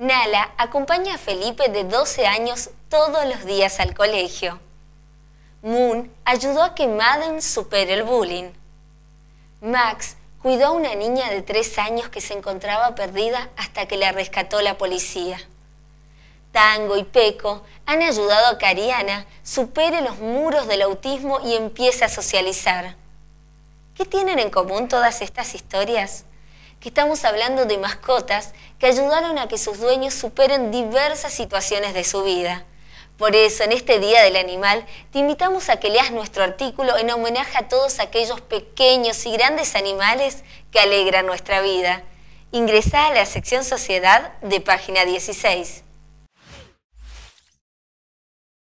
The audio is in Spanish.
Nala acompaña a Felipe de 12 años todos los días al colegio. Moon ayudó a que Madden supere el bullying. Max cuidó a una niña de 3 años que se encontraba perdida hasta que la rescató la policía. Tango y Peco han ayudado a que Ariana supere los muros del autismo y empiece a socializar. ¿Qué tienen en común todas estas historias? que estamos hablando de mascotas que ayudaron a que sus dueños superen diversas situaciones de su vida. Por eso, en este Día del Animal, te invitamos a que leas nuestro artículo en homenaje a todos aquellos pequeños y grandes animales que alegran nuestra vida. Ingresa a la sección Sociedad de página 16.